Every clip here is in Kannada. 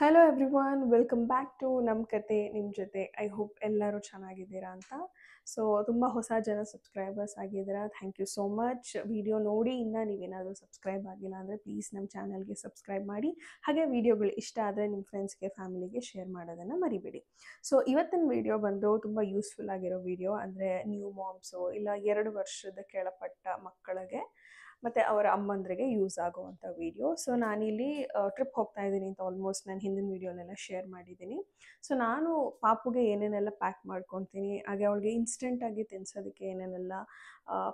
hello everyone welcome back to ನಮ್ಮ ಕತೆ ನಿಮ್ಮ ಜೊತೆ ಐ ಹೋಪ್ ಎಲ್ಲರೂ ಚೆನ್ನಾಗಿದ್ದೀರಾ ಅಂತ ಸೊ ತುಂಬ ಹೊಸ ಜನ ಸಬ್ಸ್ಕ್ರೈಬರ್ಸ್ ಆಗಿದ್ದೀರಾ thank you so much video ನೋಡಿ ಇನ್ನೂ ನೀವೇನಾದರೂ ಸಬ್ಸ್ಕ್ರೈಬ್ ಆಗಿಲ್ಲ ಅಂದರೆ ಪ್ಲೀಸ್ ನಮ್ಮ ಚಾನಲ್ಗೆ ಸಬ್ಸ್ಕ್ರೈಬ್ ಮಾಡಿ ಹಾಗೆ ವೀಡಿಯೋಗಳು ಇಷ್ಟ ಆದರೆ ನಿಮ್ಮ ಫ್ರೆಂಡ್ಸ್ಗೆ ಫ್ಯಾಮಿಲಿಗೆ ಶೇರ್ ಮಾಡೋದನ್ನು ಮರಿಬೇಡಿ ಸೊ ಇವತ್ತಿನ ವಿಡಿಯೋ ಬಂದು ತುಂಬ ಯೂಸ್ಫುಲ್ ಆಗಿರೋ ವಿಡಿಯೋ ಅಂದರೆ ನ್ಯೂ ಮಾಮ್ಸು ಇಲ್ಲ ಎರಡು ವರ್ಷದ ಕೆಳಪಟ್ಟ ಮಕ್ಕಳಿಗೆ ಮತ್ತು ಅವರ ಅಮ್ಮಂದ್ರಿಗೆ ಯೂಸ್ ಆಗುವಂಥ ವೀಡಿಯೋ ಸೊ ನಾನಿಲ್ಲಿ ಟ್ರಿಪ್ ಹೋಗ್ತಾ ಇದ್ದೀನಿ ಅಂತ ಆಲ್ಮೋಸ್ಟ್ ನಾನು ಹಿಂದಿನ ವೀಡಿಯೋನೆಲ್ಲ ಶೇರ್ ಮಾಡಿದ್ದೀನಿ ಸೊ ನಾನು ಪಾಪುಗೆ ಏನೇನೆಲ್ಲ ಪ್ಯಾಕ್ ಮಾಡ್ಕೊತೀನಿ ಹಾಗೆ ಅವಳಿಗೆ ಇನ್ಸ್ಟೆಂಟಾಗಿ ತಿನ್ಸೋದಕ್ಕೆ ಏನೇನೆಲ್ಲ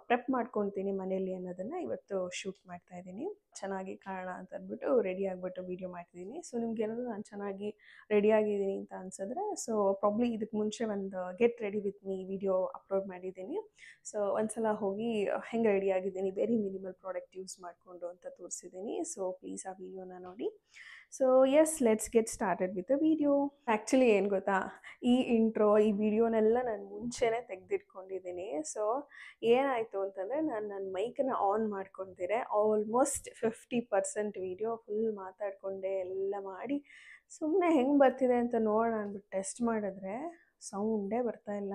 ಪ್ರೆಪ್ ಮಾಡ್ಕೊತೀನಿ ಮನೆಯಲ್ಲಿ ಅನ್ನೋದನ್ನು ಇವತ್ತು ಶೂಟ್ ಮಾಡ್ತಾ ಇದ್ದೀನಿ ಚೆನ್ನಾಗಿ ಕಾರಣ ಅಂತ ಅಂದ್ಬಿಟ್ಟು ರೆಡಿ ಆಗಿಬಿಟ್ಟು ವೀಡಿಯೋ ಮಾಡ್ತಿದ್ದೀನಿ ಸೊ ನಿಮ್ಗೆ ಏನಾದರೂ ನಾನು ಚೆನ್ನಾಗಿ ರೆಡಿಯಾಗಿದ್ದೀನಿ ಅಂತ ಅನ್ಸಿದ್ರೆ ಸೊ ಪ್ರಾಬ್ಲಿ ಇದಕ್ಕೆ ಮುಂಚೆ ಒಂದು get ready with me video upload ಮಾಡಿದ್ದೀನಿ ಸೊ ಒಂದ್ಸಲ ಹೋಗಿ ಹೆಂಗೆ ರೆಡಿ ಆಗಿದ್ದೀನಿ ವೆರಿ ಮಿನಿಮಲ್ ಪ್ರಾಡಕ್ಟ್ ಯೂಸ್ ಮಾಡಿಕೊಂಡು ಅಂತ ತೋರಿಸಿದ್ದೀನಿ ಸೊ ಪ್ಲೀಸ್ ಆ ವಿಡಿಯೋನ ನೋಡಿ so yes let's get started with a video actually ಏನು ಗೊತ್ತಾ ಈ ಇಂಟ್ರೋ ಈ ವಿಡಿಯೋನೆಲ್ಲ ನಾನು ಮುಂಚೆನೇ ತೆಗೆದಿಟ್ಕೊಂಡಿದ್ದೀನಿ ಸೊ ಏನಾಯಿತು ಅಂತಂದರೆ ನಾನು ನನ್ನ ಮೈಕನ್ನು ಆನ್ ಮಾಡ್ಕೊತಿರೆ almost fifty percent video full ಮಾತಾಡಿಕೊಂಡೆ ಎಲ್ಲ ಮಾಡಿ ಸುಮ್ಮನೆ ಹೆಂಗೆ ಬರ್ತಿದೆ ಅಂತ ನೋಡೋಣ ಅಂದ್ಬಿಟ್ಟು ಟೆಸ್ಟ್ ಮಾಡಿದ್ರೆ ಸೌಂಡೇ ಬರ್ತಾ ಇಲ್ಲ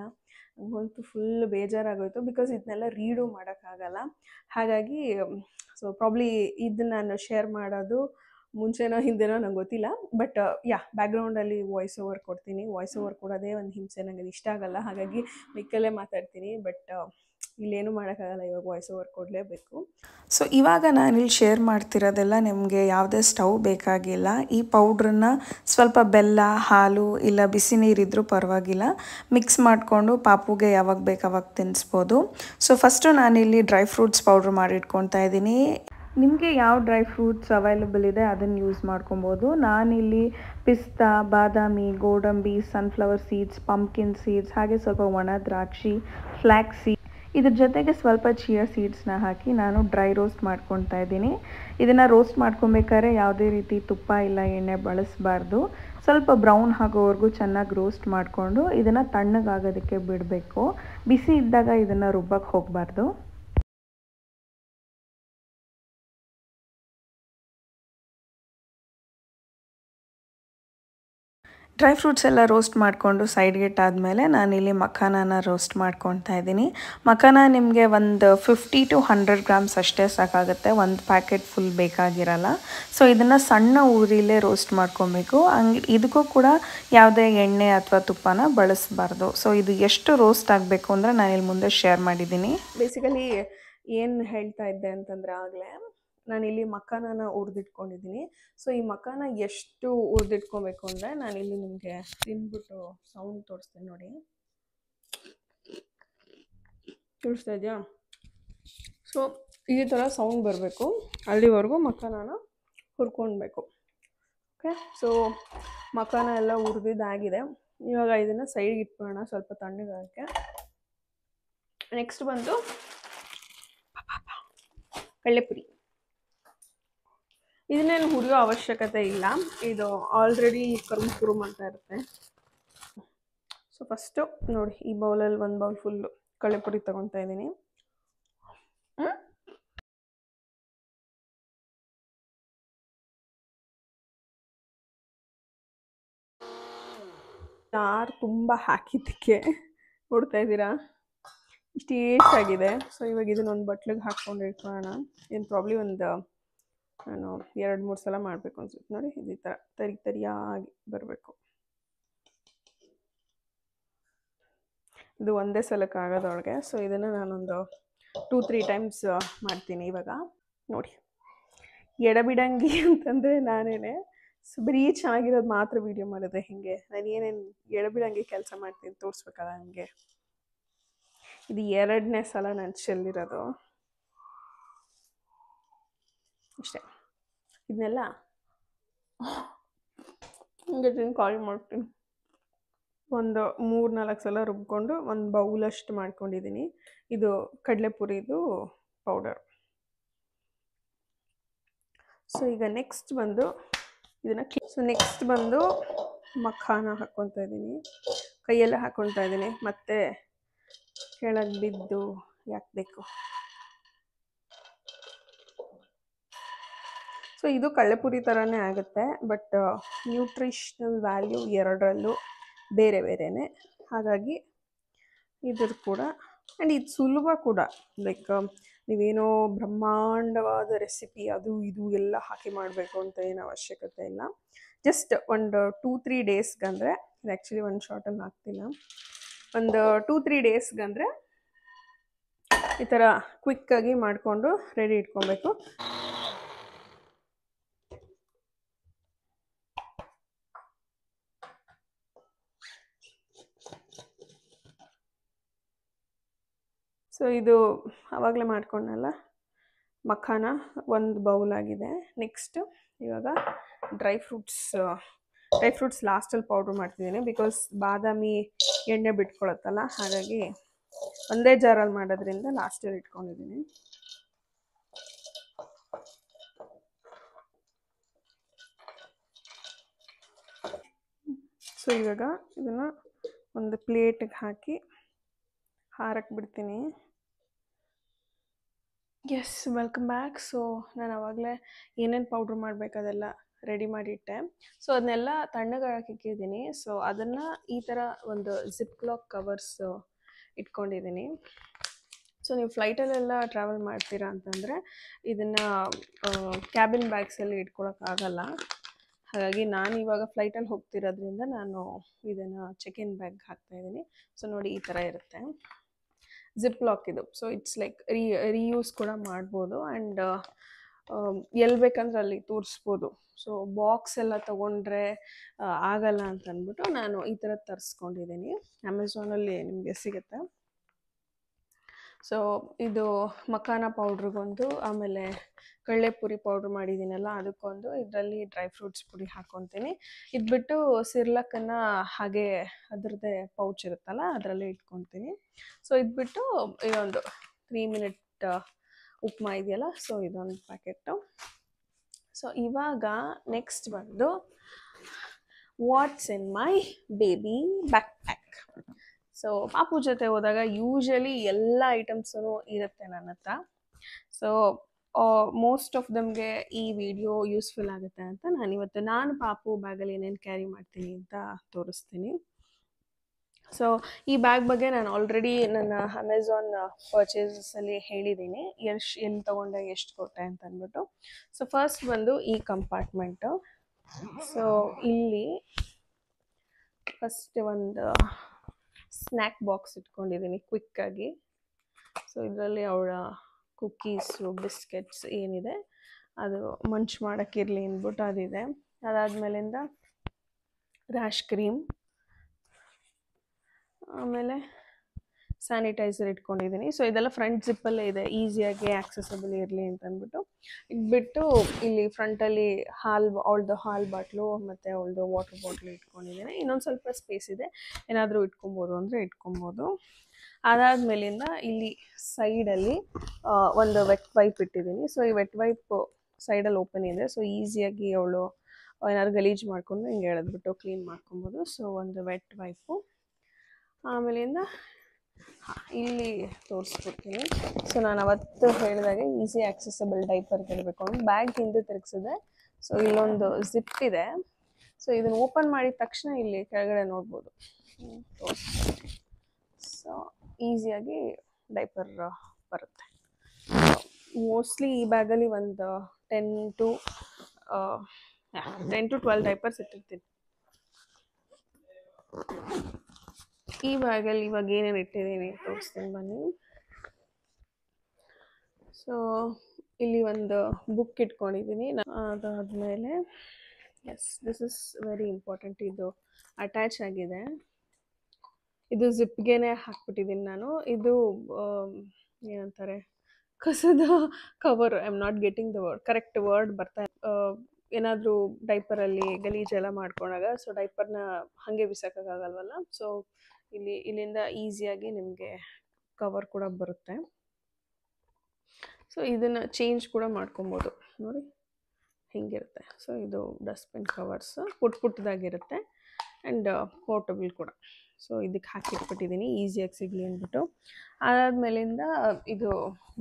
ನನಗಂತೂ ಫುಲ್ ಬೇಜಾರಾಗೋಯಿತು ಬಿಕಾಸ್ ಇದನ್ನೆಲ್ಲ ರೀಡು ಮಾಡೋಕ್ಕಾಗಲ್ಲ ಹಾಗಾಗಿ ಸೊ ಪ್ರಾಬ್ಲಿ ಇದನ್ನ ನಾನು ಶೇರ್ ಮಾಡೋದು ಮುಂಚೆನೋ ಹಿಂದೆನೋ ನಂಗೆ ಗೊತ್ತಿಲ್ಲ ಬಟ್ ಯಾ ಬ್ಯಾಕ್ಗ್ರೌಂಡಲ್ಲಿ ವಾಯ್ಸ್ ಓವರ್ ಕೊಡ್ತೀನಿ ವಾಯ್ಸ್ ಓವರ್ ಕೊಡೋದೇ ಒಂದು ಹಿಂಸೆ ನನಗೆ ಇಷ್ಟ ಆಗಲ್ಲ ಹಾಗಾಗಿ ಮಿಕ್ಕಲ್ಲೇ ಮಾತಾಡ್ತೀನಿ ಬಟ್ ಇಲ್ಲೇನು ಮಾಡೋಕ್ಕಾಗಲ್ಲ ಇವಾಗ ವಾಯ್ಸ್ ಓವರ್ ಕೊಡಲೇಬೇಕು ಸೊ ಇವಾಗ ನಾನು ಇಲ್ಲಿ ಶೇರ್ ಮಾಡ್ತಿರೋದೆಲ್ಲ ನಿಮಗೆ ಯಾವುದೇ ಸ್ಟವ್ ಬೇಕಾಗಿಲ್ಲ ಈ ಪೌಡ್ರನ್ನ ಸ್ವಲ್ಪ ಬೆಲ್ಲ ಹಾಲು ಇಲ್ಲ ಬಿಸಿ ನೀರಿದ್ದರೂ ಪರವಾಗಿಲ್ಲ ಮಿಕ್ಸ್ ಮಾಡಿಕೊಂಡು ಪಾಪುಗೆ ಯಾವಾಗ ಬೇಕು ಅವಾಗ ತಿನ್ನಿಸ್ಬೋದು ಸೊ ಫಸ್ಟು ನಾನಿಲ್ಲಿ ಡ್ರೈ ಫ್ರೂಟ್ಸ್ ಪೌಡ್ರ್ ಮಾಡಿಟ್ಕೊತಾ ಇದ್ದೀನಿ ನಿಮಗೆ ಯಾವ ಡ್ರೈ ಫ್ರೂಟ್ಸ್ ಅವೈಲಬಲ್ ಇದೆ ಅದನ್ನು ಯೂಸ್ ಮಾಡ್ಕೊಬೋದು ನಾನಿಲ್ಲಿ ಪಿಸ್ತಾ ಬಾದಾಮಿ ಗೋಡಂಬಿ ಸನ್ಫ್ಲವರ್ ಸೀಡ್ಸ್ ಪಂಪ್ಕಿನ್ ಸೀಡ್ಸ್ ಹಾಗೆ ಸ್ವಲ್ಪ ಒಣ ದ್ರಾಕ್ಷಿ ಫ್ಲ್ಯಾಕ್ ಇದ್ರ ಜೊತೆಗೆ ಸ್ವಲ್ಪ ಚಿಯಾ ಸೀಡ್ಸ್ನ ಹಾಕಿ ನಾನು ಡ್ರೈ ರೋಸ್ಟ್ ಮಾಡ್ಕೊಳ್ತಾ ಇದ್ದೀನಿ ಇದನ್ನು ರೋಸ್ಟ್ ಮಾಡ್ಕೊಬೇಕಾದ್ರೆ ಯಾವುದೇ ರೀತಿ ತುಪ್ಪ ಇಲ್ಲ ಎಣ್ಣೆ ಬಳಸಬಾರ್ದು ಸ್ವಲ್ಪ ಬ್ರೌನ್ ಆಗೋವರೆಗೂ ಚೆನ್ನಾಗಿ ರೋಸ್ಟ್ ಮಾಡಿಕೊಂಡು ಇದನ್ನು ತಣ್ಣಗಾಗೋದಕ್ಕೆ ಬಿಡಬೇಕು ಬಿಸಿ ಇದ್ದಾಗ ಇದನ್ನು ರುಬ್ಬಕ್ಕೆ ಹೋಗಬಾರ್ದು ಡ್ರೈ ಫ್ರೂಟ್ಸ್ ಎಲ್ಲ ರೋಸ್ಟ್ ಮಾಡಿಕೊಂಡು ಸೈಡ್ಗೆ ನಾನು ನಾನಿಲ್ಲಿ ಮಖಾನಾನ ರೋಸ್ಟ್ ಮಾಡ್ಕೊತಾ ಇದ್ದೀನಿ ಮಖಾನ ನಿಮಗೆ ಒಂದು ಫಿಫ್ಟಿ ಟು ಹಂಡ್ರೆಡ್ ಗ್ರಾಮ್ಸ್ ಅಷ್ಟೇ ಸಾಕಾಗುತ್ತೆ ಒಂದು ಪ್ಯಾಕೆಟ್ ಫುಲ್ ಬೇಕಾಗಿರಲ್ಲ ಸೊ ಇದನ್ನು ಸಣ್ಣ ಊರಿಲೇ ರೋಸ್ಟ್ ಮಾಡ್ಕೊಬೇಕು ಹಂಗೆ ಇದಕ್ಕೂ ಕೂಡ ಯಾವುದೇ ಎಣ್ಣೆ ಅಥವಾ ತುಪ್ಪನ ಬಳಸಬಾರ್ದು ಸೊ ಇದು ಎಷ್ಟು ರೋಸ್ಟ್ ಆಗಬೇಕು ಅಂದರೆ ನಾನು ಇಲ್ಲಿ ಮುಂದೆ ಶೇರ್ ಮಾಡಿದ್ದೀನಿ ಬೇಸಿಕಲಿ ಏನು ಹೇಳ್ತಾ ಇದ್ದೆ ಅಂತಂದರೆ ಆಗಲೇ ನಾನಿಲ್ಲಿ ಮಕಾನನ ಹುರಿದಿಟ್ಕೊಂಡಿದ್ದೀನಿ ಸೊ ಈ ಮಕಾನ ಎಷ್ಟು ಹುರಿದಿಟ್ಕೊಬೇಕು ಅಂದರೆ ನಾನಿಲ್ಲಿ ನಿಮಗೆ ತಿನ್ಬಿಟ್ಟು ಸೌಂಡ್ ತೋರಿಸ್ತೀನಿ ನೋಡಿ ತಿಳಿಸ್ತಾ ಇದೆಯಾ ಸೊ ಈ ಥರ ಸೌಂಡ್ ಬರಬೇಕು ಅಲ್ಲಿವರೆಗೂ ಮಕಾನನ ಹುರ್ಕೊಳ್ಬೇಕು ಓಕೆ ಸೊ ಮಖಾನ ಎಲ್ಲ ಆಗಿದೆ ಇವಾಗ ಇದನ್ನು ಸೈಡ್ ಇಟ್ಕೊಳ್ಳೋಣ ಸ್ವಲ್ಪ ತಣ್ಣಗಾಗಕ್ಕೆ ನೆಕ್ಸ್ಟ್ ಬಂದು ಕಳ್ಳೆಪುರಿ ಇದನ್ನೇನು ಹುರಿಯೋ ಅವಶ್ಯಕತೆ ಇಲ್ಲ ಇದು ಆಲ್ರೆಡಿ ಕರ್ಮ ಕುರುಮ್ ಅಂತ ಇರುತ್ತೆ ಸೊ ಫಸ್ಟು ನೋಡಿ ಈ ಬೌಲಲ್ಲಿ ಒಂದು ಬೌಲ್ ಫುಲ್ಲು ಕಳೆಪುರಿ ತಗೊತಾ ಇದ್ದೀನಿ ಚಾರು ತುಂಬ ಹಾಕಿದ್ದಕ್ಕೆ ನೋಡ್ತಾ ಇದ್ದೀರಾ ಇಷ್ಟು ಆಗಿದೆ ಸೊ ಇವಾಗ ಇದನ್ನೊಂದು ಬಟ್ಲಿಗೆ ಹಾಕ್ಕೊಂಡು ಇಟ್ಕೊಳ್ಳೋಣ ಏನು ಪ್ರಾಬ್ಲಿ ಒಂದು ನಾನು ಎರಡು ಮೂರು ಸಲ ಮಾಡಬೇಕು ಅನ್ಸುತ್ತೆ ನೋಡಿ ಈ ಥರ ತರಿ ತರಿಯಾಗಿ ಬರಬೇಕು ಇದು ಒಂದೇ ಸಲಕ್ಕೆ ಆಗೋದೊಳಗೆ ಸೊ ಇದನ್ನು ನಾನೊಂದು ಟೂ ತ್ರೀ ಟೈಮ್ಸ್ ಮಾಡ್ತೀನಿ ಇವಾಗ ನೋಡಿ ಎಡಬಿಡಂಗಿ ಅಂತಂದರೆ ನಾನೇನೆ ಸೊ ಬರೀ ಚೆನ್ನಾಗಿರೋದು ಮಾತ್ರ ವೀಡಿಯೋ ಮಾಡಿದ್ರೆ ಹಿಂಗೆ ನಾನು ಏನೇನು ಎಡಬಿಡಂಗಿ ಕೆಲಸ ಮಾಡ್ತೀನಿ ತೋರಿಸ್ಬೇಕಲ್ಲ ನನಗೆ ಇದು ಎರಡನೇ ಸಲ ನಾನು ಚೆಲ್ಲಿರೋದು ಇಷ್ಟೆ ಇದನ್ನೆಲ್ಲ ಹಿಂಗೆ ಕಾಳು ಮಾಡ್ತೀನಿ ಒಂದು ಮೂರು ನಾಲ್ಕು ಸಲ ರುಬ್ಕೊಂಡು ಒಂದು ಬೌಲಷ್ಟು ಮಾಡ್ಕೊಂಡಿದ್ದೀನಿ ಇದು ಕಡಲೆಪುರಿದು ಪೌಡರ್ ಸೊ ಈಗ ನೆಕ್ಸ್ಟ್ ಬಂದು ಇದನ್ನು ಸೊ ನೆಕ್ಸ್ಟ್ ಬಂದು ಮಖಾನ ಹಾಕ್ಕೊತಾ ಇದ್ದೀನಿ ಕೈಯೆಲ್ಲ ಹಾಕ್ಕೊತಾ ಇದ್ದೀನಿ ಮತ್ತೆ ಕೆಳಗೆ ಬಿದ್ದು ಯಾಕೆ ಬೇಕು ಸೊ ಇದು ಕಳ್ಳೆಪುರಿ ಥರನೇ ಆಗುತ್ತೆ ಬಟ್ ನ್ಯೂಟ್ರಿಷ್ನಲ್ ವ್ಯಾಲ್ಯೂ ಎರಡರಲ್ಲೂ ಬೇರೆ ಬೇರೆಯೇ ಹಾಗಾಗಿ ಇದ್ರ ಕೂಡ ಆ್ಯಂಡ್ ಇದು ಸುಲಭ ಕೂಡ ಲೈಕ್ um, ನೀವೇನೋ ಬ್ರಹ್ಮಾಂಡವಾದ ರೆಸಿಪಿ ಅದು ಇದು ಎಲ್ಲ ಹಾಕಿ ಮಾಡಬೇಕು ಅಂತ ಏನು ಅವಶ್ಯಕತೆ ಇಲ್ಲ ಜಸ್ಟ್ ಒಂದು ಟೂ ತ್ರೀ ಡೇಸ್ಗಂದರೆ ಇದು ಆ್ಯಕ್ಚುಲಿ ಒಂದು ಶಾರ್ಟಲ್ಲಿ ಹಾಕ್ತಿಲ್ಲ ಒಂದು ಟೂ ತ್ರೀ ಡೇಸ್ಗಂದರೆ ಈ ಥರ ಕ್ವಿಕ್ಕಾಗಿ ಮಾಡಿಕೊಂಡು ರೆಡಿ ಇಟ್ಕೊಬೇಕು ಸೊ ಇದು ಆವಾಗಲೇ ಮಾಡ್ಕೊಂಡಲ್ಲ ಮಖಾನ ಒಂದು ಬೌಲ್ ಆಗಿದೆ ನೆಕ್ಸ್ಟ್ ಇವಾಗ ಡ್ರೈ ಫ್ರೂಟ್ಸ್ ಡ್ರೈ ಫ್ರೂಟ್ಸ್ ಲಾಸ್ಟಲ್ಲಿ ಪೌಡ್ರ್ ಮಾಡ್ತಿದ್ದೀನಿ ಬಿಕಾಸ್ ಬಾದಾಮಿ ಎಣ್ಣೆ ಬಿಟ್ಕೊಳತ್ತಲ್ಲ ಹಾಗಾಗಿ ಒಂದೇ ಜಾರಲ್ಲಿ ಮಾಡೋದ್ರಿಂದ ಲಾಸ್ಟಲ್ಲಿ ಇಟ್ಕೊಂಡಿದ್ದೀನಿ ಸೊ ಇವಾಗ ಇದನ್ನು ಒಂದು ಪ್ಲೇಟಿಗೆ ಹಾಕಿ ಹಾರಕ್ಕೆ ಬಿಡ್ತೀನಿ ಎಸ್ ವೆಲ್ಕಮ್ ಬ್ಯಾಕ್ ಸೊ ನಾನು ಆವಾಗಲೇ ಏನೇನು ಪೌಡ್ರ್ ಮಾಡಬೇಕು ಅದೆಲ್ಲ ರೆಡಿ ಮಾಡಿಟ್ಟೆ ಸೊ ಅದನ್ನೆಲ್ಲ ತಣ್ಣಗಾಕಿ ಇಕ್ಕಿದ್ದೀನಿ ಸೊ ಅದನ್ನು ಈ ಥರ ಒಂದು ಜಿಪ್ ಕ್ಲಾಕ್ ಕವರ್ಸ್ ಇಟ್ಕೊಂಡಿದ್ದೀನಿ ಸೊ ನೀವು ಫ್ಲೈಟಲ್ಲೆಲ್ಲ ಟ್ರಾವೆಲ್ ಮಾಡ್ತೀರಾ ಅಂತಂದರೆ ಇದನ್ನು ಕ್ಯಾಬಿನ್ ಬ್ಯಾಗ್ಸಲ್ಲಿ ಇಟ್ಕೊಳಕ್ಕಾಗಲ್ಲ ಹಾಗಾಗಿ ನಾನು ಇವಾಗ ಫ್ಲೈಟಲ್ಲಿ ಹೋಗ್ತಿರೋದ್ರಿಂದ ನಾನು ಇದನ್ನು ಚೆಕ್ ಇನ್ ಬ್ಯಾಗ್ ಹಾಕ್ತಾಯಿದ್ದೀನಿ ಸೊ ನೋಡಿ ಈ ಥರ ಇರುತ್ತೆ ಜಿಪ್ ಲಾಕ್ ಇದು so it's like re reuse ಕೂಡ ಮಾಡ್ಬೋದು ಆ್ಯಂಡ್ uh, um, ಎಲ್ಲಿ ಬೇಕಂದ್ರೆ ಅಲ್ಲಿ ತೋರಿಸ್ಬೋದು ಸೊ ಬಾಕ್ಸ್ ಎಲ್ಲ ತೊಗೊಂಡ್ರೆ uh, ಆಗಲ್ಲ ಅಂತ ಅಂದ್ಬಿಟ್ಟು ನಾನು ಈ ಥರ ತರಿಸ್ಕೊಂಡಿದ್ದೀನಿ ಅಮೆಝಾನಲ್ಲಿ ನಿಮಗೆ ಸಿಗುತ್ತೆ ಸೊ ಇದು ಮಖಾನ ಪೌಡ್ರಿಗೊಂದು ಆಮೇಲೆ ಕಳ್ಳೆಪುರಿ ಪೌಡ್ರ್ ಮಾಡಿದ್ದೀನಲ್ಲ ಅದಕ್ಕೊಂದು ಇದರಲ್ಲಿ ಡ್ರೈ ಫ್ರೂಟ್ಸ್ ಪುಡಿ ಹಾಕ್ಕೊತೀನಿ ಇದ್ಬಿಟ್ಟು ಸಿರ್ಲಕ್ಕನ್ನು ಹಾಗೆ ಅದರದ್ದೇ ಪೌಚ್ ಇರುತ್ತಲ್ಲ ಅದರಲ್ಲೇ ಇಟ್ಕೊತೀನಿ ಸೊ ಇದ್ಬಿಟ್ಟು ಇದೊಂದು ತ್ರೀ ಮಿನಿಟ್ uh, ಉಪ್ಮಾ ಇದೆಯಲ್ಲ ಸೊ ಇದೊಂದು ಪ್ಯಾಕೆಟು ಸೊ ಇವಾಗ ನೆಕ್ಸ್ಟ್ ಬಂದು what's in my baby bag so ಪಾಪು ಜೊತೆ ಹೋದಾಗ ಯೂಶಲಿ ಎಲ್ಲ ಐಟಮ್ಸೂ ಇರುತ್ತೆ ನನ್ನ ಹತ್ರ ಸೊ ಮೋಸ್ಟ್ ಆಫ್ ದಮ್ಗೆ ಈ ವಿಡಿಯೋ ಯೂಸ್ಫುಲ್ ಆಗುತ್ತೆ ಅಂತ ನಾನು ಇವತ್ತು ನಾನು ಪಾಪು ಬ್ಯಾಗಲ್ಲಿ ಏನೇನು ಕ್ಯಾರಿ ಮಾಡ್ತೀನಿ ಅಂತ ತೋರಿಸ್ತೀನಿ ಸೊ ಈ ಬ್ಯಾಗ್ ಬಗ್ಗೆ ನಾನು ಆಲ್ರೆಡಿ ನನ್ನ ಅಮೆಝಾನ್ ಪರ್ಚೇಸಲ್ಲಿ ಹೇಳಿದ್ದೀನಿ ಎಷ್ಟು ಎಲ್ಲಿ ತೊಗೊಂಡೆ ಎಷ್ಟು ಕೊಟ್ಟೆ ಅಂತ ಅಂದ್ಬಿಟ್ಟು ಸೊ ಫಸ್ಟ್ ಬಂದು ಈ ಕಂಪಾರ್ಟ್ಮೆಂಟು ಸೊ ಇಲ್ಲಿ ಫಸ್ಟ್ ಒಂದು ಸ್ನ್ಯಾಕ್ ಬಾಕ್ಸ್ ಇಟ್ಕೊಂಡಿದ್ದೀನಿ ಕ್ವಿಕ್ಕಾಗಿ ಸೊ ಇದರಲ್ಲಿ ಅವಳ ಕುಕ್ಕೀಸು ಬಿಸ್ಕೆಟ್ಸ್ ಏನಿದೆ ಅದು ಮಂಚ್ ಮಾಡೋಕ್ಕಿರಲಿ ಅಂದ್ಬಿಟ್ಟು ಅದಿದೆ ಅದಾದಮೇಲಿಂದ ರ್ಯಾಶ್ ಕ್ರೀಮ್ ಆಮೇಲೆ ಸ್ಯಾನಿಟೈಸರ್ ಇಟ್ಕೊಂಡಿದ್ದೀನಿ ಸೊ ಇದೆಲ್ಲ ಫ್ರಂಟ್ ಜಿಪ್ಪಲ್ಲೇ ಇದೆ ಈಸಿಯಾಗಿ ಆಕ್ಸೆಸಬಲ್ ಇರಲಿ ಅಂತ ಅಂದ್ಬಿಟ್ಟು ಇಟ್ಬಿಟ್ಟು ಇಲ್ಲಿ ಫ್ರಂಟಲ್ಲಿ ಹಾಲ್ ಅವಳ್ದು ಹಾಲ್ ಬಾಟ್ಲು ಮತ್ತು ಅವಳ್ದು ವಾಟರ್ ಬಾಟ್ಲು ಇಟ್ಕೊಂಡಿದ್ದೀನಿ ಇನ್ನೊಂದು ಸ್ವಲ್ಪ ಸ್ಪೇಸ್ ಇದೆ ಏನಾದರೂ ಇಟ್ಕೊಬೋದು ಅಂದರೆ ಇಟ್ಕೊಬೋದು ಅದಾದ ಮೇಲಿಂದ ಇಲ್ಲಿ ಸೈಡಲ್ಲಿ ಒಂದು ವೆಟ್ ವೈಪ್ ಇಟ್ಟಿದ್ದೀನಿ ಸೊ ಈ ವೆಟ್ ವೈಪ್ ಸೈಡಲ್ಲಿ ಓಪನ್ ಇದೆ ಸೊ ಈಸಿಯಾಗಿ ಅವಳು ಏನಾದ್ರು ಗಲೀಜು ಮಾಡ್ಕೊಂಡು ಹಿಂಗೆ ಎಳೆದ್ಬಿಟ್ಟು ಕ್ಲೀನ್ ಮಾಡ್ಕೊಬೋದು ಸೊ ಒಂದು ವೆಟ್ ವೈಪು ಆಮೇಲಿಂದ ಇಲ್ಲಿ ತೋರಿಸ್ಬಿಡ್ತೀನಿ ಸೊ ನಾನು ಅವತ್ತು ಹೇಳಿದಾಗೆ ಈಸಿ ಆಕ್ಸೆಸಬಲ್ ಡೈಪರ್ ಕೇಳಬೇಕು ಅಂತ ಬ್ಯಾಗ್ ಹಿಂದೆ ತಿರುಗಿಸಿದೆ ಸೊ ಇಲ್ಲೊಂದು ಜಿಪ್ ಇದೆ ಸೊ ಇದನ್ನು ಓಪನ್ ಮಾಡಿದ ತಕ್ಷಣ ಇಲ್ಲಿ ಕೆಳಗಡೆ ನೋಡ್ಬೋದು ಸೊ ಈಸಿಯಾಗಿ ಡೈಪರ್ ಬರುತ್ತೆ ಮೋಸ್ಟ್ಲಿ ಈ ಬ್ಯಾಗಲ್ಲಿ ಒಂದು ten to ten to twelve diapers ಇಟ್ಟಿರ್ತೀನಿ ಈ ಬ್ಯಾಗಲ್ಲಿ ಇವಾಗ ಏನೇನು ಇಟ್ಟಿದ್ದೀನಿ ತೋರಿಸ್ತೀನಿ ಬನ್ನಿ ಸೊ ಇಲ್ಲಿ ಒಂದು ಬುಕ್ ಇಟ್ಕೊಂಡಿದ್ದೀನಿ ಅದಾದಮೇಲೆ yes this is very important ಇದು ಅಟ್ಯಾಚ್ ಆಗಿದೆ ಇದು ಜಿಪ್ಗೆನೆ ಹಾಕ್ಬಿಟ್ಟಿದ್ದೀನಿ ನಾನು ಇದು um, ಏನಂತಾರೆ ಕಸದ cover I am not getting the word correct word ಬರ್ತಾ uh, ಏನಾದರೂ ಡೈಪರಲ್ಲಿ ಗಲೀಜೆಲ್ಲ ಮಾಡ್ಕೊಂಡಾಗ ಸೊ ಡೈಪರ್ನ ಹಾಗೆ ಬಿಸಾಕೋಕ್ಕಾಗಲ್ವಲ್ಲ ಸೊ ಇಲ್ಲಿ ಇಲ್ಲಿಂದ ಈಸಿಯಾಗಿ ನಿಮಗೆ ಕವರ್ ಕೂಡ ಬರುತ್ತೆ ಸೊ ಇದನ್ನು ಚೇಂಜ್ ಕೂಡ ಮಾಡ್ಕೊಬೋದು ನೋಡಿ ಹಿಂಗಿರುತ್ತೆ ಸೊ ಇದು ಡಸ್ಟ್ಬಿನ್ ಕವರ್ಸ್ ಪುಟ್ ಪುಟ್ಟದಾಗಿರುತ್ತೆ ಆ್ಯಂಡ್ ಪೋರ್ಟಬಲ್ uh, ಕೂಡ ಸೊ ಇದಕ್ಕೆ ಹಾಕಿಟ್ಬಿಟ್ಟಿದ್ದೀನಿ ಈಸಿಯಾಗಿ ಸಿಗಲಿ ಅಂದ್ಬಿಟ್ಟು ಮೇಲಿಂದ ಇದು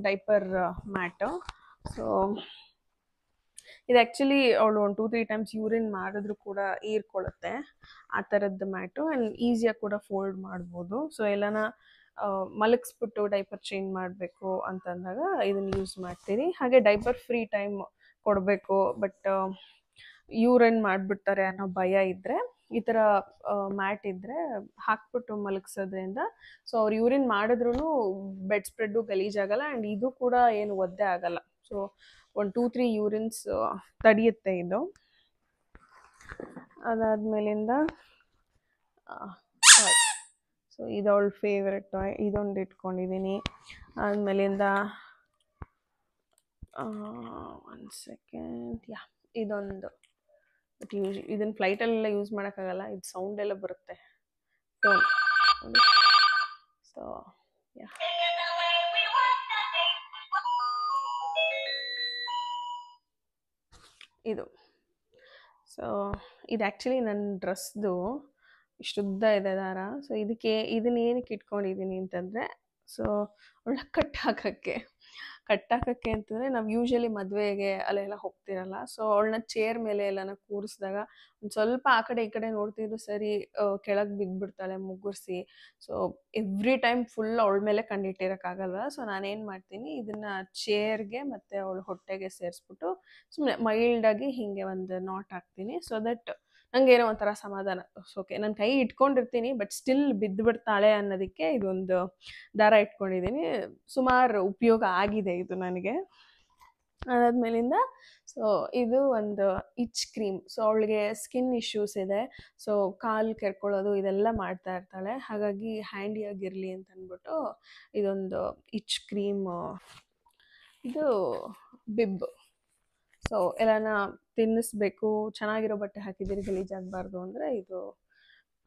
ಡೈಪರ್ ಮ್ಯಾಟು ಸೊ ಇದು ಆ್ಯಕ್ಚುಲಿ ಅವಳು ಒಂದು ಟೂ ತ್ರೀ ಟೈಮ್ಸ್ ಯೂರಿನ್ ಮಾಡಿದ್ರು ಕೂಡ ಹೀರ್ಕೊಳ್ಳುತ್ತೆ ಆ ಥರದ್ದು ಮ್ಯಾಟು ಆ್ಯಂಡ್ ಈಸಿಯಾಗಿ ಕೂಡ ಫೋಲ್ಡ್ ಮಾಡ್ಬೋದು ಸೊ ಎಲ್ಲನ ಮಲಗಿಸ್ಬಿಟ್ಟು ಡೈಪರ್ ಚೇಂಜ್ ಮಾಡಬೇಕು ಅಂತಂದಾಗ ಇದನ್ನು ಯೂಸ್ ಮಾಡ್ತೀರಿ ಹಾಗೆ ಡೈಪರ್ ಫ್ರೀ ಟೈಮ್ ಕೊಡಬೇಕು ಬಟ್ ಯೂರಿನ್ ಮಾಡಿಬಿಡ್ತಾರೆ ಅನ್ನೋ ಭಯ ಇದ್ದರೆ ಈ ಥರ ಮ್ಯಾಟ್ ಇದ್ದರೆ ಹಾಕ್ಬಿಟ್ಟು ಮಲಗಿಸೋದ್ರಿಂದ ಸೊ ಅವ್ರು ಯೂರಿನ್ ಮಾಡಿದ್ರು ಬೆಡ್ ಸ್ಪ್ರೆಡ್ಡು ಗಲೀಜಾಗಲ್ಲ ಆ್ಯಂಡ್ ಇದು ಕೂಡ ಏನು ಒದ್ದೆ ಆಗಲ್ಲ ಸೊ ಒಂದು ಟೂ ತ್ರೀ ಯೂರಿನ್ಸ್ ತಡೆಯುತ್ತೆ ಇದು ಅದಾದಮೇಲಿಂದ ಸೊ ಇದು ಅವಳ ಫೇವ್ರೆಟ್ ಟಾಯ್ ಇದೊಂದು ಇಟ್ಕೊಂಡಿದ್ದೀನಿ ಆದಮೇಲಿಂದ ಒನ್ ಸೆಕೆಂಡ್ ಯಾ ಇದೊಂದು ಬಟ್ ಯೂಸ್ ಇದನ್ನು ಫ್ಲೈಟಲ್ಲೆಲ್ಲ ಯೂಸ್ ಮಾಡೋಕ್ಕಾಗಲ್ಲ ಇದು ಸೌಂಡೆಲ್ಲ ಬರುತ್ತೆ ಟೋನ್ ಸೊ ಯಾ ಇದು ಸೊ ಇದು ಆ್ಯಕ್ಚುಲಿ ನನ್ನ ಡ್ರೆಸ್ದು ಶುದ್ಧ ಇದೆ ದಾರ ಸೊ ಇದಕ್ಕೆ ಇದನ್ನೇನಕ್ಕೆ ಇಟ್ಕೊಂಡಿದ್ದೀನಿ ಅಂತಂದರೆ ಸೊ ಒಳ್ಳೆ ಕಟ್ ಹಾಕೋಕ್ಕೆ ಕಟ್ಟಾಕಕ್ಕೆ ಅಂತಂದ್ರೆ ನಾವು ಯೂಶಲಿ ಮದುವೆಗೆ ಅಲ್ಲೆಲ್ಲ ಹೋಗ್ತಿರಲ್ಲ ಸೊ ಅವಳನ್ನ ಚೇರ್ ಮೇಲೆ ಎಲ್ಲನ ಕೂರಿಸಿದಾಗ ಒಂದು ಸ್ವಲ್ಪ ಆ ಕಡೆ ಈ ಕಡೆ ನೋಡ್ತಿದ್ರು ಸರಿ ಕೆಳಗೆ ಬಿದ್ದುಬಿಡ್ತಾಳೆ ಮುಗುರ್ಸಿ ಸೊ ಎವ್ರಿ ಟೈಮ್ ಫುಲ್ ಅವಳ ಮೇಲೆ ಕಂಡಿಟ್ಟಿರಕ್ಕಾಗಲ್ಲ ಸೊ ನಾನೇನು ಮಾಡ್ತೀನಿ ಇದನ್ನ ಚೇರ್ಗೆ ಮತ್ತು ಅವಳು ಹೊಟ್ಟೆಗೆ ಸೇರಿಸ್ಬಿಟ್ಟು ಸುಮ್ಮನೆ ಮೈಲ್ಡಾಗಿ ಹಿಂಗೆ ಒಂದು ನಾಟ್ ಹಾಕ್ತೀನಿ ಸೊ ದಟ್ ಏನೋ ಒಂಥರ ಸಮಾಧಾನ ಓಕೆ ನಾನು ಕೈ ಇಟ್ಕೊಂಡಿರ್ತೀನಿ ಬಟ್ ಸ್ಟಿಲ್ ಬಿದ್ದು ಬಿಡ್ತಾಳೆ ಅನ್ನೋದಕ್ಕೆ ಇದೊಂದು ದಾರ ಇಟ್ಕೊಂಡಿದ್ದೀನಿ ಸುಮಾರು ಉಪಯೋಗ ಆಗಿದೆ ಇದು ನನಗೆ ಅದಾದ್ಮೇಲಿಂದ ಸೊ ಇದು ಒಂದು ಇಚ್ ಕ್ರೀಮ್ ಸೊ ಅವಳಿಗೆ ಸ್ಕಿನ್ ಇಶ್ಯೂಸ್ ಇದೆ ಸೊ ಕಾಲು ಕೆರ್ಕೊಳ್ಳೋದು ಇದೆಲ್ಲ ಮಾಡ್ತಾ ಇರ್ತಾಳೆ ಹಾಗಾಗಿ ಹ್ಯಾಂಡಿಯಾಗಿರಲಿ ಅಂತ ಅಂದ್ಬಿಟ್ಟು ಇದೊಂದು ಇಚ್ ಕ್ರೀಮ್ ಇದು ಬಿಬ್ ಸೊ ಎಲ್ಲನ ತಿನ್ನಿಸ್ಬೇಕು ಚೆನ್ನಾಗಿರೋ ಬಟ್ಟೆ ಹಾಕಿದ್ದೀರಿ ಗಲೀಜಾಗಬಾರ್ದು ಅಂದರೆ ಇದು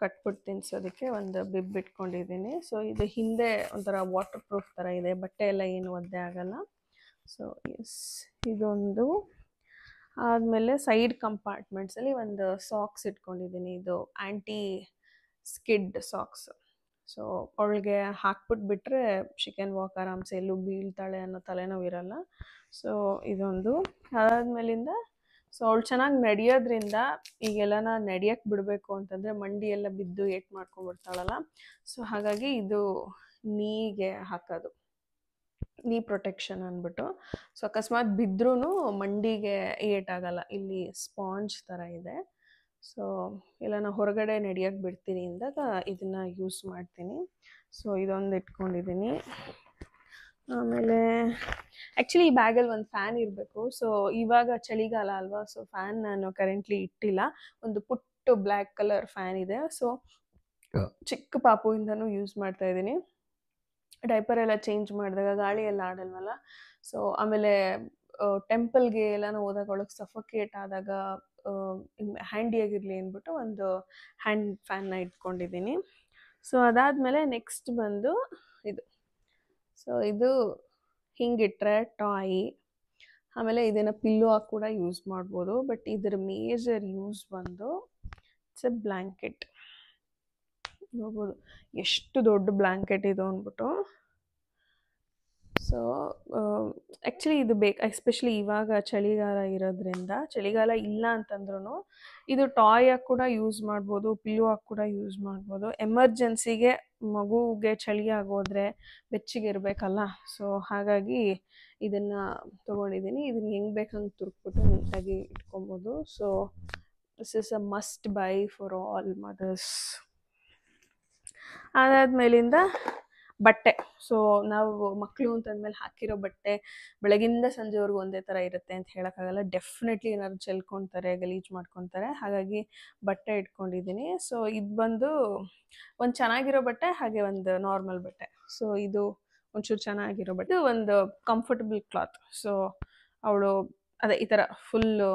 ಕಟ್ಬಿಟ್ಟು ತಿನ್ನಿಸೋದಕ್ಕೆ ಒಂದು ಬಿಬ್ ಇಟ್ಕೊಂಡಿದ್ದೀನಿ ಸೊ ಇದು ಹಿಂದೆ ಒಂಥರ ವಾಟರ್ ಪ್ರೂಫ್ ಥರ ಇದೆ ಬಟ್ಟೆ ಎಲ್ಲ ಏನು ಒದ್ದೆ ಆಗಲ್ಲ ಸೊ ಎಸ್ ಇದೊಂದು ಆದಮೇಲೆ ಸೈಡ್ ಕಂಪಾರ್ಟ್ಮೆಂಟ್ಸಲ್ಲಿ ಒಂದು ಸಾಕ್ಸ್ ಇಟ್ಕೊಂಡಿದ್ದೀನಿ ಇದು ಆ್ಯಂಟಿ ಸ್ಕಿಡ್ ಸಾಕ್ಸ್ ಸೊ ಅವಳಿಗೆ ಹಾಕ್ಬಿಟ್ಟು ಬಿಟ್ಟರೆ ಚಿಕನ್ ವಾಕ್ ಆರಾಮ್ಸೆ ಎಲ್ಲೂ ಬೀಳ್ತಾಳೆ ಅನ್ನೋ ತಲೆನೋವು ಇರಲ್ಲ ಸೊ ಇದೊಂದು ಅದಾದ್ಮೇಲಿಂದ ಸೊ ಅವಳು ಚೆನ್ನಾಗಿ ನಡೆಯೋದ್ರಿಂದ ಈಗೆಲ್ಲನ ನಡೆಯಕ್ಕೆ ಬಿಡಬೇಕು ಅಂತಂದರೆ ಮಂಡಿ ಎಲ್ಲ ಬಿದ್ದು ಏಟ್ ಮಾಡ್ಕೊಂಡ್ಬಿಡ್ತಾಳಲ್ಲ ಸೊ ಹಾಗಾಗಿ ಇದು ನೀಗೆ ಹಾಕೋದು ನೀ ಪ್ರೊಟೆಕ್ಷನ್ ಅಂದ್ಬಿಟ್ಟು ಸೊ ಅಕಸ್ಮಾತ್ ಬಿದ್ದರೂ ಮಂಡಿಗೆ ಏಟಾಗಲ್ಲ ಇಲ್ಲಿ ಸ್ಪಾಂಜ್ ಥರ ಇದೆ ಸೊ ಇಲ್ಲ ನಾನು ಹೊರಗಡೆ ನಡೆಯೋಕ್ಕೆ ಬಿಡ್ತೀನಿ ಅಂದಾಗ ಇದನ್ನು ಯೂಸ್ ಮಾಡ್ತೀನಿ ಸೊ ಇದೊಂದು ಇಟ್ಕೊಂಡಿದ್ದೀನಿ ಆಮೇಲೆ ಆ್ಯಕ್ಚುಲಿ ಈ ಬ್ಯಾಗಲ್ಲಿ ಒಂದು ಫ್ಯಾನ್ ಇರಬೇಕು ಸೊ ಇವಾಗ ಚಳಿಗಾಲ ಅಲ್ವಾ ಸೊ ಫ್ಯಾನ್ ನಾನು ಕರೆಂಟ್ಲಿ ಇಟ್ಟಿಲ್ಲ ಒಂದು ಪುಟ್ಟು ಬ್ಲ್ಯಾಕ್ ಕಲರ್ ಫ್ಯಾನ್ ಇದೆ ಸೊ ಚಿಕ್ಕ ಪಾಪುವಿಂದನೂ ಯೂಸ್ ಮಾಡ್ತಾ ಇದ್ದೀನಿ ಡೈಪರ್ ಎಲ್ಲ ಚೇಂಜ್ ಮಾಡಿದಾಗ ಗಾಳಿ ಎಲ್ಲ ಆಡಲ್ವಲ್ಲ ಸೊ ಆಮೇಲೆ ಟೆಂಪಲ್ಗೆ ಎಲ್ಲಾನು ಹೋದಾಗ ಒಳಗೆ ಸಫೋಕೇಟ್ ಆದಾಗ ಹ್ಯಾಂಡಿಯಾಗಿರಲಿ ಅಂದ್ಬಿಟ್ಟು ಒಂದು ಹ್ಯಾಂಡ್ ಫ್ಯಾನ್ನ ಇಟ್ಕೊಂಡಿದ್ದೀನಿ ಸೊ ಅದಾದಮೇಲೆ ನೆಕ್ಸ್ಟ್ ಬಂದು ಇದು ಸೊ ಇದು ಹಿಂಗಿಟ್ರೆ ಟಾಯಿ ಆಮೇಲೆ ಇದನ್ನು ಪಿಲ್ಲೋ ಹಾಕಿ ಕೂಡ ಯೂಸ್ ಮಾಡ್ಬೋದು ಬಟ್ ಇದರ ಮೇಜರ್ ಯೂಸ್ ಬಂದು ಇಟ್ಸ್ ಎ ಬ್ಲ್ಯಾಂಕೆಟ್ ನೋಡ್ಬೋದು ಎಷ್ಟು ದೊಡ್ಡ ಬ್ಲ್ಯಾಂಕೆಟ್ ಇದು ಅಂದ್ಬಿಟ್ಟು ಸೊ ಆ್ಯಕ್ಚುಲಿ um, ಇದು ಬೇಕು ಎಸ್ಪೆಷಲಿ ಇವಾಗ ಚಳಿಗಾಲ ಇರೋದ್ರಿಂದ ಚಳಿಗಾಲ ಇಲ್ಲ ಅಂತಂದ್ರೂ ಇದು ಟಾಯ್ ಆಗಿ ಕೂಡ ಯೂಸ್ ಮಾಡ್ಬೋದು ಪಿಲ್ಲು ಆಗಿ ಕೂಡ ಯೂಸ್ ಮಾಡ್ಬೋದು ಎಮರ್ಜೆನ್ಸಿಗೆ ಮಗುಗೆ ಚಳಿ ಆಗೋದ್ರೆ ಬೆಚ್ಚಿಗೆ ಇರಬೇಕಲ್ಲ ಸೊ ಹಾಗಾಗಿ ಇದನ್ನು ತೊಗೊಂಡಿದ್ದೀನಿ ಇದನ್ನು ಹೆಂಗೆ ಬೇಕಂಗೆ ತುರ್ಕ್ಬಿಟ್ಟು ನೀಟಾಗಿ ಇಟ್ಕೊಬೋದು so this is a must buy for all mothers ಅದಾದ ಮೇಲಿಂದ ಬಟ್ಟೆ ಸೊ ನಾವು ಮಕ್ಕಳು ಅಂತಂದ್ಮೇಲೆ ಹಾಕಿರೋ ಬಟ್ಟೆ ಬೆಳಗಿಂದ ಸಂಜೆವರೆಗೂ ಒಂದೇ ಥರ ಇರುತ್ತೆ ಅಂತ ಹೇಳೋಕ್ಕಾಗಲ್ಲ ಡೆಫಿನೆಟ್ಲಿ ಏನಾದ್ರು ಚೆಲ್ಕೊತಾರೆ ಗಲೀಜು ಮಾಡ್ಕೊತಾರೆ ಹಾಗಾಗಿ ಬಟ್ಟೆ ಇಟ್ಕೊಂಡಿದ್ದೀನಿ ಸೊ ಇದು ಬಂದು ಒಂದು ಚೆನ್ನಾಗಿರೋ ಬಟ್ಟೆ ಹಾಗೆ ಒಂದು ನಾರ್ಮಲ್ ಬಟ್ಟೆ ಸೊ ಇದು ಒಂಚೂರು ಚೆನ್ನಾಗಿರೋ ಬಟ್ಟೆ ಒಂದು ಕಂಫರ್ಟಬಲ್ ಕ್ಲಾತ್ ಸೊ ಅವಳು ಅದೇ ಈ ಥರ ಫುಲ್ಲು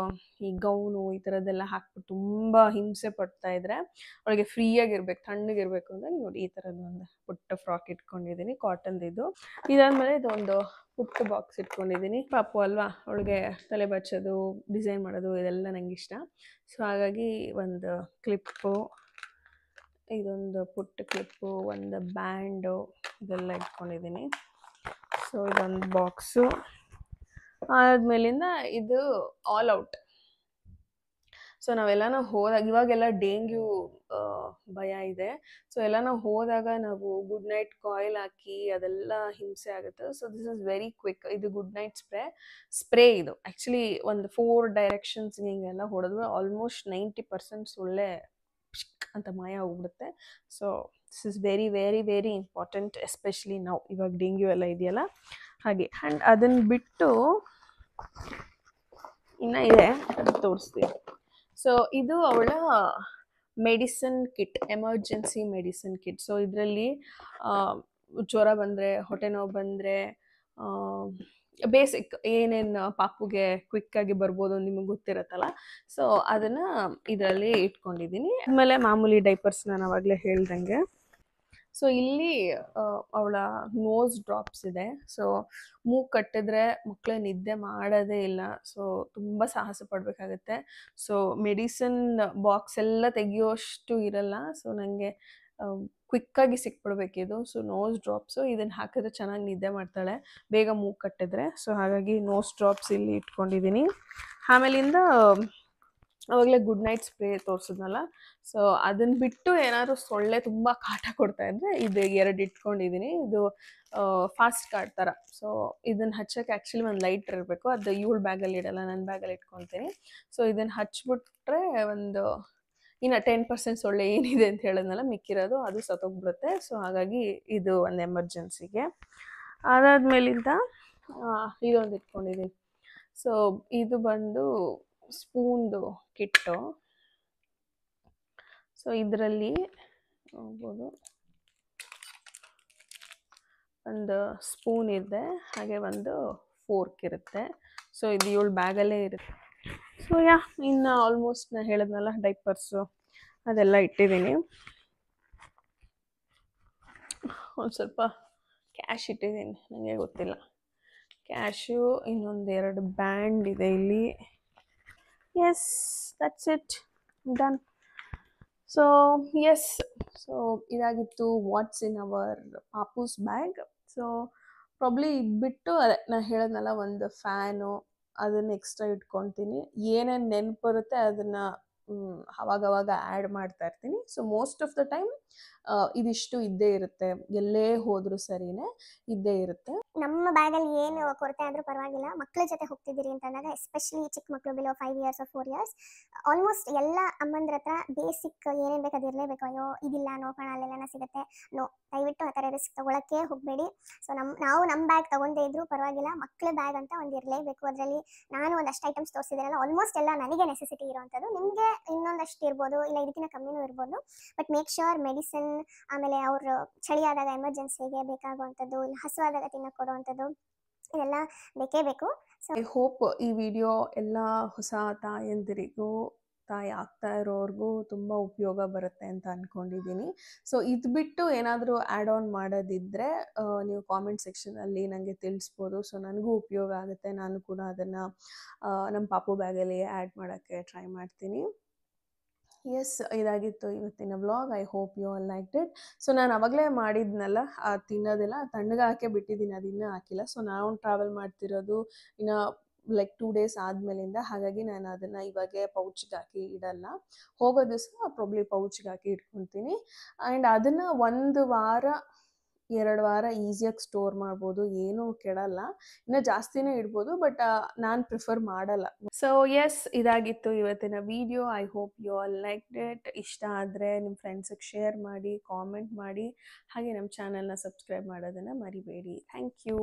ಈ ಗೌನು ಈ ಥರದ್ದೆಲ್ಲ ಹಾಕ್ಬಿಟ್ಟು ತುಂಬ ಹಿಂಸೆ ಪಡ್ತಾ ಇದ್ರೆ ಅವಳಿಗೆ ಫ್ರೀಯಾಗಿರ್ಬೇಕು ತಣ್ಣಗಿರ್ಬೇಕು ಅಂದರೆ ನೋಡಿ ಈ ಥರದ್ದು ಒಂದು ಪುಟ್ಟ ಫ್ರಾಕ್ ಇಟ್ಕೊಂಡಿದ್ದೀನಿ ಕಾಟನ್ದಿದು ಇದಾದಮೇಲೆ ಇದೊಂದು ಪುಟ್ಟ ಬಾಕ್ಸ್ ಇಟ್ಕೊಂಡಿದ್ದೀನಿ ಪಾಪು ಅಲ್ವಾ ಅವಳಿಗೆ ತಲೆ ಬಚ್ಚೋದು ಡಿಸೈನ್ ಮಾಡೋದು ಇದೆಲ್ಲ ನನಗೆ ಇಷ್ಟ ಸೊ ಹಾಗಾಗಿ ಒಂದು ಕ್ಲಿಪ್ಪು ಇದೊಂದು ಪುಟ್ಟ ಕ್ಲಿಪ್ಪು ಒಂದು ಬ್ಯಾಂಡು ಇದೆಲ್ಲ ಇಟ್ಕೊಂಡಿದ್ದೀನಿ ಸೊ ಇದೊಂದು ಬಾಕ್ಸು ಆದ್ಮೇಲಿಂದ ಇದು ಆಲ್ ಔಟ್ ಸೊ ನಾವೆಲ್ಲನೂ ಹೋದಾಗ ಇವಾಗೆಲ್ಲ ಡೇಂಗ್ಯೂ ಭಯ ಇದೆ ಸೊ ಎಲ್ಲ ಹೋದಾಗ ನಾವು ಗುಡ್ ನೈಟ್ ಕಾಯಿಲ್ ಹಾಕಿ ಅದೆಲ್ಲ ಹಿಂಸೆ ಆಗುತ್ತೆ so this is very quick ಇದು ಗುಡ್ ನೈಟ್ ಸ್ಪ್ರೇ ಸ್ಪ್ರೇ ಇದು ಆ್ಯಕ್ಚುಲಿ ಒಂದು ಫೋರ್ ಡೈರೆಕ್ಷನ್ಸ್ ಹಿಂಗೆಲ್ಲ ಹೊಡೆದ್ರೆ ಆಲ್ಮೋಸ್ಟ್ ನೈಂಟಿ ಪರ್ಸೆಂಟ್ ಸುಳ್ಳೆ ಅಂತ ಮಾಯ ಹೋಗ್ಬಿಡುತ್ತೆ so this is very very very important especially ನಾವು ಇವಾಗ ಡೆಂಗ್ಯೂ ಎಲ್ಲ ಇದೆಯಲ್ಲ ಹಾಗೆ ಆ್ಯಂಡ್ ಅದನ್ನು ಬಿಟ್ಟು ಇನ್ನ ಇದೆ ತೋರಿಸ್ತೀನಿ ಸೊ ಇದು ಅವಳ medicine kit emergency medicine kit so ಇದರಲ್ಲಿ ಜ್ವರ ಬಂದರೆ ಹೊಟ್ಟೆ ನೋವು ಬಂದರೆ ಬೇಸಿಕ್ ಏನೇನು ಪಾಪುಗೆ ಕ್ವಿಕ್ಕಾಗಿ ಬರ್ಬೋದು ನಿಮಗೆ ಗೊತ್ತಿರತ್ತಲ್ಲ ಸೊ ಅದನ್ನು ಇದರಲ್ಲಿ ಇಟ್ಕೊಂಡಿದ್ದೀನಿ ಆಮೇಲೆ ಮಾಮೂಲಿ ಡೈಪರ್ಸ್ ನಾನು ಅವಾಗಲೇ ಹೇಳ್ದಂಗೆ ಸೊ ಇಲ್ಲಿ ಅವಳ ನೋಸ್ ಡ್ರಾಪ್ಸ್ ಇದೆ ಸೊ ಮೂಗ್ ಕಟ್ಟಿದ್ರೆ ಮಕ್ಕಳು ನಿದ್ದೆ ಮಾಡೋದೇ ಇಲ್ಲ ಸೊ ತುಂಬ ಸಾಹಸ ಪಡಬೇಕಾಗತ್ತೆ ಸೊ ಮೆಡಿಸಿನ್ ಬಾಕ್ಸ್ ಎಲ್ಲ ತೆಗಿಯೋಷ್ಟು ಇರಲ್ಲ ಸೊ ನನಗೆ ಕ್ವಿಕ್ಕಾಗಿ ಸಿಕ್ಬಿಡ್ಬೇಕಿದು ಸೊ ನೋಸ್ ಡ್ರಾಪ್ಸು ಇದನ್ನು ಹಾಕಿದ್ರೆ ಚೆನ್ನಾಗಿ ನಿದ್ದೆ ಮಾಡ್ತಾಳೆ ಬೇಗ ಮೂಗು ಕಟ್ಟಿದ್ರೆ ಸೊ ಹಾಗಾಗಿ ನೋಸ್ ಡ್ರಾಪ್ಸ್ ಇಲ್ಲಿ ಇಟ್ಕೊಂಡಿದ್ದೀನಿ ಆಮೇಲಿಂದ ಅವಾಗಲೇ ಗುಡ್ ನೈಟ್ ಸ್ಪ್ರೇ ತೋರಿಸಿದ್ನಲ್ಲ ಸೊ ಅದನ್ನು ಬಿಟ್ಟು ಏನಾದರೂ ಸೊಳ್ಳೆ ತುಂಬ ಕಾಟ ಕೊಡ್ತಾ ಇದ್ದರೆ ಇದು ಎರಡು ಇಟ್ಕೊಂಡಿದ್ದೀನಿ ಇದು ಫಾಸ್ಟ್ ಕಾರ್ಡ್ ಥರ ಸೊ ಇದನ್ನು ಹಚ್ಚೋಕ್ಕೆ ಆ್ಯಕ್ಚುಲಿ ಒಂದು ಲೈಟ್ ಇರಬೇಕು ಅದು ಇವಳು ಬ್ಯಾಗಲ್ಲಿ ಇಡಲ್ಲ ನನ್ನ ಬ್ಯಾಗಲ್ಲಿ ಇಟ್ಕೊತೀನಿ ಸೊ ಇದನ್ನು ಹಚ್ಬಿಟ್ರೆ ಒಂದು ಇನ್ನು ಟೆನ್ ಪರ್ಸೆಂಟ್ ಸೊಳ್ಳೆ ಏನಿದೆ ಅಂತ ಹೇಳೋದ್ನಲ್ಲ ಮಿಕ್ಕಿರೋದು ಅದು ಸತ್ತೋಗ್ಬಿಡುತ್ತೆ ಸೊ ಹಾಗಾಗಿ ಇದು ಒಂದು ಎಮರ್ಜೆನ್ಸಿಗೆ ಅದಾದ್ಮೇಲಿಂದ ಇದೊಂದು ಇಟ್ಕೊಂಡಿದ್ದೀನಿ ಸೊ ಇದು ಬಂದು ಸ್ಪೂನ್ದು ಕಿಟ್ಟು ಸೊ ಇದರಲ್ಲಿ ಹೋಗ್ಬೋದು ಒಂದು ಸ್ಪೂನ್ ಇದೆ ಹಾಗೆ ಒಂದು ಫೋರ್ಕ್ ಇರುತ್ತೆ ಸೊ ಇದು ಏಳು ಬ್ಯಾಗಲ್ಲೇ ಇರುತ್ತೆ ಸೊ ಯಾ ಇನ್ನು ಆಲ್ಮೋಸ್ಟ್ ನಾನು ಹೇಳಿದ್ನಲ್ಲ ಡೈಪರ್ಸು ಅದೆಲ್ಲ ಇಟ್ಟಿದ್ದೀನಿ ಒಂದು ಸ್ವಲ್ಪ ಕ್ಯಾಶ್ ಇಟ್ಟಿದ್ದೀನಿ ನನಗೆ ಗೊತ್ತಿಲ್ಲ ಕ್ಯಾಶು ಇನ್ನೊಂದು ಎರಡು ಬ್ಯಾಂಡ್ ಇದೆ ಇಲ್ಲಿ yes that's it done so yes so ಇದಾಗಿತ್ತು ವಾಟ್ಸ್ ಇನ್ ಅವರ್ ಪಾಪೂಸ್ ಬ್ಯಾಗ್ ಸೊ ಪ್ರಾಬ್ಲಿ ಇದು ಬಿಟ್ಟು ಅದೇ ನಾನು ಹೇಳೋದ್ನಲ್ಲ ಒಂದು ಫ್ಯಾನು ಅದನ್ನು ಎಕ್ಸ್ಟ್ರಾ ಇಟ್ಕೊತೀನಿ ಏನೇನು ನೆನಪು ಬರುತ್ತೆ ಅದನ್ನು ಅವಾಗವಾಗ ಆ್ಯಡ್ ಮಾಡ್ತಾ ಇರ್ತೀನಿ so most of the time ಇದಿಷ್ಟು ಇದ್ದೇ ಇರುತ್ತೆ ಎಲ್ಲೇ ಹೋದರೂ ಸರಿನೇ ಇದ್ದೇ ಇರುತ್ತೆ ನಮ್ಮ ಬ್ಯಾಗಲ್ಲಿ ಏನು ಕೊರತೆ ಆದರೂ ಪರವಾಗಿಲ್ಲ ಮಕ್ಕಳ ಜೊತೆ ಹೋಗ್ತಿದ್ದೀರಿ ಅಂತ ಅಂದಾಗ ಎಸ್ಪೆಷಲಿ ಚಿಕ್ಕ ಮಕ್ಕಳು below five years four years almost ಎಲ್ಲ ಅಮ್ಮಂದ್ರ ಹತ್ರ ಬೇಸಿಕ್ ಏನೇನು ಬೇಕು ಅದು ಇರಲೇಬೇಕು ಅಯ್ಯೋ ಇದಿಲ್ಲ ಕಣ ಅಲ್ಲೆಲ್ಲ ಸಿಗುತ್ತೆ ನೋ ದಯವಿಟ್ಟು ಆ ಥರ ರಿಸ್ಕ್ ತೊಗೊಳಕ್ಕೆ ಹೋಗಬೇಡಿ ಸೊ ನಮ್ಮ ನಾವು ನಮ್ಮ ಬ್ಯಾಗ್ ತೊಗೊಂಡೇ ಇದ್ರು ಪರವಾಗಿಲ್ಲ ಮಕ್ಕಳ ಬ್ಯಾಗ್ ಅಂತ ಒಂದು ಇರಲೇಬೇಕು ಅದರಲ್ಲಿ ನಾನು ಒಂದಷ್ಟು ಐಟಮ್ಸ್ ತೋರಿಸಿದ್ದೀರಲ್ಲ ಆಲ್ಮೋಸ್ಟ್ ಎಲ್ಲ ನನಗೆ ನೆಸೆಸಿಟಿ ಇರುವಂಥದ್ದು ನಿಮಗೆ ಇನ್ನೊಂದಷ್ಟು ಇರ್ಬೋದು ಇಲ್ಲ ಇದಕ್ಕಿಂತ ಕಮ್ಮಿನೂ ಇರ್ಬೋದು ಬಟ್ ಮೇಕ್ ಶೋರ್ ಮೆಡಿಸಿನ್ ಆಮೇಲೆ ಅವರು ಚಳಿ ಆದಾಗ ಎಮರ್ಜೆನ್ಸಿಗೆ ಬೇಕಾಗುವಂಥದ್ದು ಇಲ್ಲ ಹಸುವಾದಾಗ ತಿನ್ನೋಕೆ ಕೊಡುವಂಥದ್ದು ಇದೆಲ್ಲ ಬೇಕೇ ಬೇಕು ಸೊ ಐ ಹೋಪ್ ಈ ವಿಡಿಯೋ ಎಲ್ಲ ಹೊಸ ತಾಯಂದಿರಿಗೂ ತಾಯಿ ಆಗ್ತಾ ಇರೋರ್ಗೂ ತುಂಬ ಉಪಯೋಗ ಬರುತ್ತೆ ಅಂತ ಅಂದ್ಕೊಂಡಿದ್ದೀನಿ ಸೊ ಇದು ಬಿಟ್ಟು ಏನಾದರೂ ಆ್ಯಡ್ ಆನ್ ಮಾಡೋದಿದ್ದರೆ ನೀವು ಕಾಮೆಂಟ್ ಸೆಕ್ಷನಲ್ಲಿ ನನಗೆ ತಿಳಿಸ್ಬೋದು ಸೊ ನನಗೂ ಉಪಯೋಗ ಆಗುತ್ತೆ ನಾನು ಕೂಡ ಅದನ್ನು ನಮ್ಮ ಪಾಪು ಬ್ಯಾಗಲ್ಲಿ ಆ್ಯಡ್ ಮಾಡೋಕ್ಕೆ ಟ್ರೈ ಮಾಡ್ತೀನಿ ಎಸ್ ಇದಾಗಿತ್ತು ಇವತ್ತಿನ vlog I hope you all like it so ನಾನು ಅವಾಗಲೇ ಮಾಡಿದ್ನಲ್ಲ ಆ ತಿನ್ನೋದೆಲ್ಲ ತಣ್ಣಗೆ ಹಾಕಿ ಬಿಟ್ಟಿದ್ದೀನಿ ಅದು ಹಾಕಿಲ್ಲ ಸೊ ನಾನು ಟ್ರಾವೆಲ್ ಮಾಡ್ತಿರೋದು ಇನ್ನು ಲೈಕ್ ಟೂ ಡೇಸ್ ಆದಮೇಲಿಂದ ಹಾಗಾಗಿ ನಾನು ಅದನ್ನು ಇವಾಗೆ ಪೌಚ್ಗೆ ಹಾಕಿ ಇಡಲ್ಲ ಹೋಗೋ ದಿವಸ ಪ್ರಾಬ್ಲಿ ಪೌಚ್ಗೆ ಹಾಕಿ ಇಟ್ಕೊತೀನಿ ಆ್ಯಂಡ್ ಅದನ್ನು ಒಂದು ವಾರ ಎರಡು ವಾರ ಈಸಿಯಾಗಿ ಸ್ಟೋರ್ ಮಾಡ್ಬೋದು ಏನೂ ಕೆಡಲ್ಲ ಇನ್ನು ಜಾಸ್ತಿನೇ ಇಡ್ಬೋದು ಬಟ್ ನಾನು ಪ್ರಿಫರ್ ಮಾಡಲ್ಲ ಸೊ ಎಸ್ ಇದಾಗಿತ್ತು ಇವತ್ತಿನ video I hope you all like it ಇಷ್ಟ ಆದರೆ ನಿಮ್ಮ ಫ್ರೆಂಡ್ಸಿಗೆ ಶೇರ್ ಮಾಡಿ ಕಾಮೆಂಟ್ ಮಾಡಿ ಹಾಗೆ ನಮ್ಮ ಚಾನಲ್ನ ಸಬ್ಸ್ಕ್ರೈಬ್ ಮಾಡೋದನ್ನು ಮರಿಬೇಡಿ ಥ್ಯಾಂಕ್ ಯು